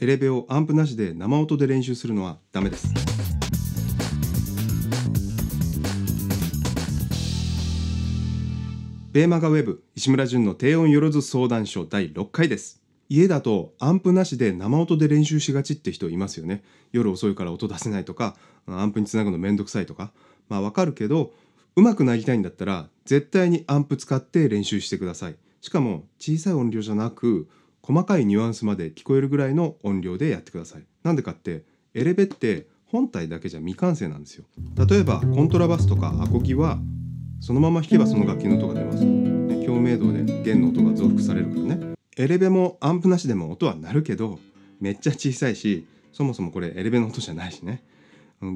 エレベをアンプなしで生音で練習するのはダメです。ベーマガウェブ石村淳の低音よろず相談所第6回です。家だとアンプなしで生音で練習しがちって人いますよね。夜遅いから音出せないとか、アンプにつなぐのめんどくさいとか。まあわかるけど、うまくなりたいんだったら絶対にアンプ使って練習してください。しかも小さい音量じゃなく細かいニュアンスまで聞こえるぐらいの音量でやってくださいなんでかってエレベって本体だけじゃ未完成なんですよ例えばコントラバスとかアコギはそのまま弾けばその楽器の音が出ます、ね、共鳴度で弦の音が増幅されるからねエレベもアンプなしでも音は鳴るけどめっちゃ小さいしそもそもこれエレベの音じゃないしね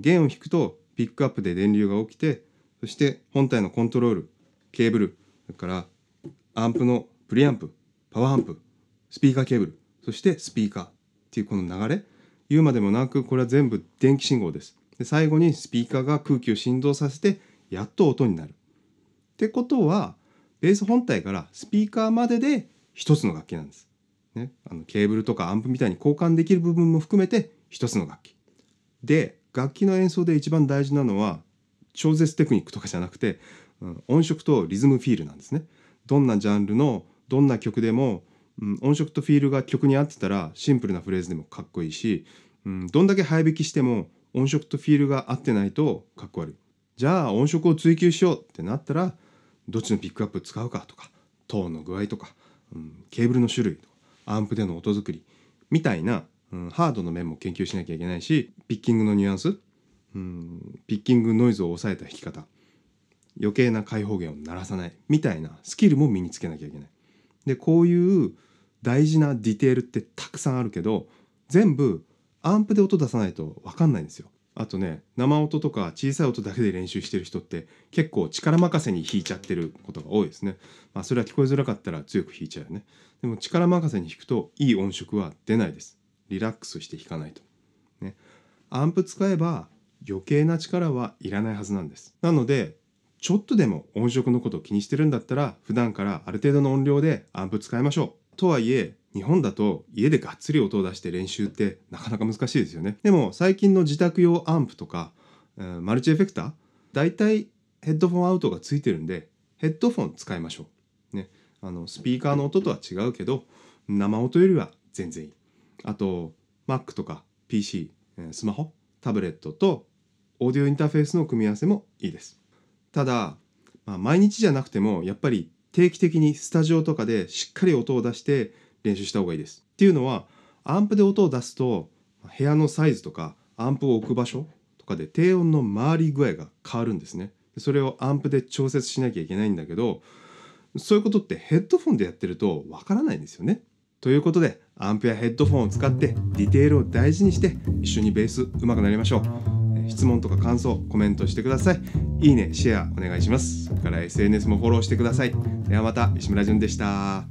弦を弾くとピックアップで電流が起きてそして本体のコントロールケーブルそれからアンプのプリアンプパワーアンプスピーカーケーブルそしてスピーカーっていうこの流れ言うまでもなくこれは全部電気信号ですで最後にスピーカーが空気を振動させてやっと音になるってことはベース本体からスピーカーまでで一つの楽器なんです、ね、あのケーブルとかアンプみたいに交換できる部分も含めて一つの楽器で楽器の演奏で一番大事なのは超絶テクニックとかじゃなくて、うん、音色とリズムフィールなんですねどんなジャンルのどんな曲でもうん、音色とフィールが曲に合ってたらシンプルなフレーズでもかっこいいし、うん、どんだけ早弾きしても音色とフィールが合ってないとかっこ悪いじゃあ音色を追求しようってなったらどっちのピックアップ使うかとかトーンの具合とか、うん、ケーブルの種類とかアンプでの音作りみたいな、うん、ハードの面も研究しなきゃいけないしピッキングのニュアンス、うん、ピッキングノイズを抑えた弾き方余計な開放弦を鳴らさないみたいなスキルも身につけなきゃいけないでこういう大事なディテールってたくさんあるけど全部アンプで音出さないと分かんないんですよ。あとね生音とか小さい音だけで練習してる人って結構力任せに弾いちゃってることが多いですね。まあ、それは聞こえづらかったら強く弾いちゃうよね。でも力任せに弾くといい音色は出ないです。リラックスして弾かないと。ね、アンプ使えば余計な力はいらないはずなんです。なのでちょっとでも音色のことを気にしてるんだったら、普段からある程度の音量でアンプ使いましょう。とはいえ、日本だと家でがっつり音を出して練習ってなかなか難しいですよね。でも最近の自宅用アンプとか、うん、マルチエフェクター、大体ヘッドフォンアウトがついてるんで、ヘッドフォン使いましょう。ね。あの、スピーカーの音とは違うけど、生音よりは全然いい。あと、Mac とか PC、スマホ、タブレットとオーディオインターフェースの組み合わせもいいです。ただ、まあ、毎日じゃなくてもやっぱり定期的にスタジオとかでしっかり音を出して練習した方がいいです。っていうのはアンプで音を出すと部屋のサイズとかアンプを置く場所とかで低音の回り具合が変わるんですね。それをアンプで調節しなきゃいけないんだけどそういうことってヘッドフォンでやってるとわからないんですよね。ということでアンプやヘッドフォンを使ってディテールを大事にして一緒にベースうまくなりましょう。質問とか感想コメントしてくださいいいねシェアお願いしますそれから SNS もフォローしてくださいではまた石村淳でした